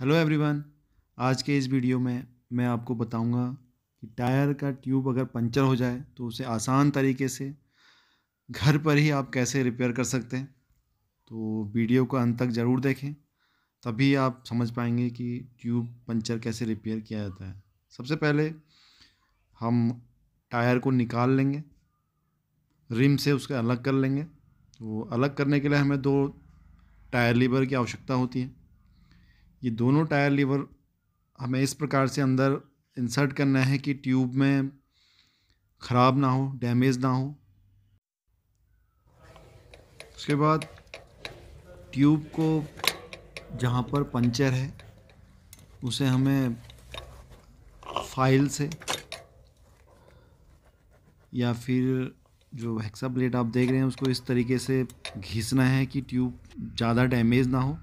hello everyone आज के इस वीडियो में मैं आपको बताऊंगा कि टायर का ट्यूब अगर पंचर हो जाए तो उसे आसान तरीके से घर पर ही आप कैसे रिपेयर कर सकते हैं तो वीडियो को अंत तक ज़रूर देखें तभी आप समझ पाएंगे कि ट्यूब पंचर कैसे रिपेयर किया जाता है सबसे पहले हम टायर को निकाल लेंगे रिम से उसके अलग कर लेंगे तो अलग करने के लिए हमें दो टायर लीवर की आवश्यकता होती है ये दोनों टायर लीवर हमें इस प्रकार से अंदर इंसर्ट करना है कि ट्यूब में ख़राब ना हो डैमेज ना हो उसके बाद ट्यूब को जहाँ पर पंचर है उसे हमें फाइल से या फिर जो हेक्सा ब्लेड आप देख रहे हैं उसको इस तरीके से घिसना है कि ट्यूब ज़्यादा डैमेज ना हो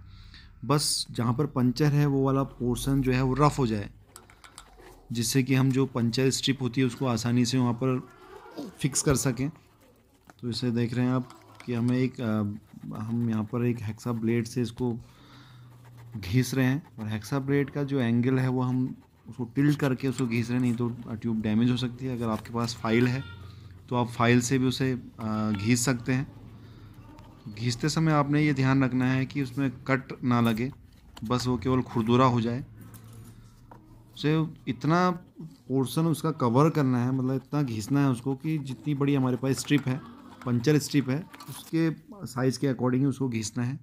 बस जहाँ पर पंचर है वो वाला पोर्सन जो है वो रफ़ हो जाए जिससे कि हम जो पंचर स्ट्रिप होती है उसको आसानी से वहाँ पर फिक्स कर सकें तो इसे देख रहे हैं आप कि हमें एक आ, हम यहाँ पर एक हेक्सा ब्लेड से इसको घीस रहे हैं और हेक्सा ब्लेड का जो एंगल है वो हम उसको टिल्ट करके उसको घीस रहे हैं नहीं तो ट्यूब डैमेज हो सकती है अगर आपके पास फाइल है तो आप फाइल से भी उसे घीस सकते हैं घीसते समय आपने ये ध्यान रखना है कि उसमें कट ना लगे बस वो केवल खुरदुरा हो जाए उसे इतना पोर्शन उसका कवर करना है मतलब इतना घिसना है उसको कि जितनी बड़ी हमारे पास स्ट्रिप है पंचर स्ट्रिप है उसके साइज़ के अकॉर्डिंग उसको घिसना है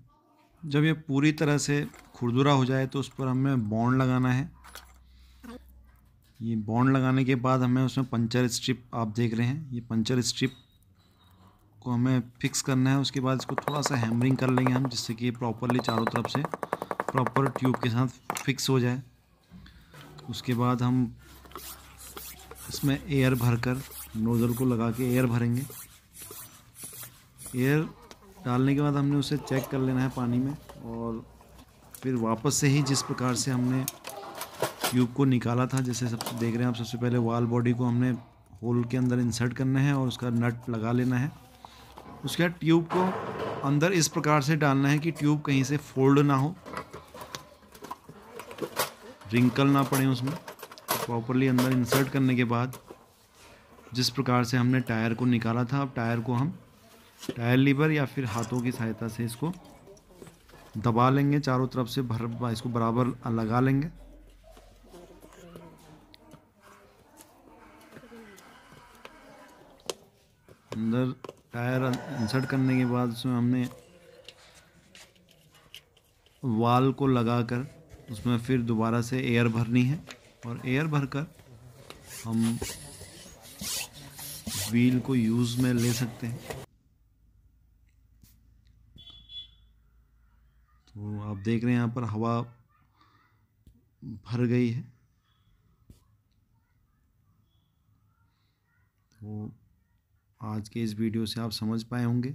जब ये पूरी तरह से खुरदुरा हो जाए तो उस पर हमें बॉन्ड लगाना है ये बॉन्ड लगाने के बाद हमें उसमें पंचर स्ट्रिप आप देख रहे हैं ये पंचर स्ट्रिप को हमें फिक्स करना है उसके बाद इसको थोड़ा सा हैमरिंग कर लेंगे हम जिससे कि ये प्रॉपरली चारों तरफ से प्रॉपर ट्यूब के साथ फिक्स हो जाए उसके बाद हम इसमें एयर भरकर नोज़ल को लगा के एयर भरेंगे एयर डालने के बाद हमने उसे चेक कर लेना है पानी में और फिर वापस से ही जिस प्रकार से हमने ट्यूब को निकाला था जैसे सब देख रहे हैं आप सबसे पहले वाल बॉडी को हमने होल के अंदर इंसर्ट करना है और उसका नट लगा लेना है उसके बाद ट्यूब को अंदर इस प्रकार से डालना है कि ट्यूब कहीं से फोल्ड ना हो रिंकल ना पड़े उसमें प्रॉपरली अंदर इंसर्ट करने के बाद जिस प्रकार से हमने टायर को निकाला था अब टायर को हम टायर लीवर या फिर हाथों की सहायता से इसको दबा लेंगे चारों तरफ से भर इसको बराबर लगा लेंगे अंदर टायर इंसर्ट करने के बाद उसमें हमने वाल को लगाकर उसमें फिर दोबारा से एयर भरनी है और एयर भरकर हम व्हील को यूज़ में ले सकते हैं तो आप देख रहे हैं यहाँ पर हवा भर गई है तो आज के इस वीडियो से आप समझ पाए होंगे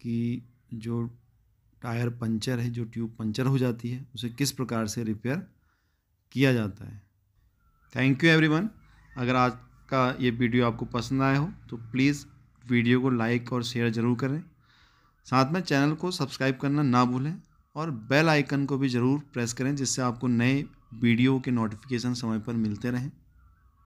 कि जो टायर पंचर है जो ट्यूब पंचर हो जाती है उसे किस प्रकार से रिपेयर किया जाता है थैंक यू एवरीवन अगर आज का ये वीडियो आपको पसंद आया हो तो प्लीज़ वीडियो को लाइक और शेयर ज़रूर करें साथ में चैनल को सब्सक्राइब करना ना भूलें और बेल आइकन को भी ज़रूर प्रेस करें जिससे आपको नए वीडियो के नोटिफिकेशन समय पर मिलते रहें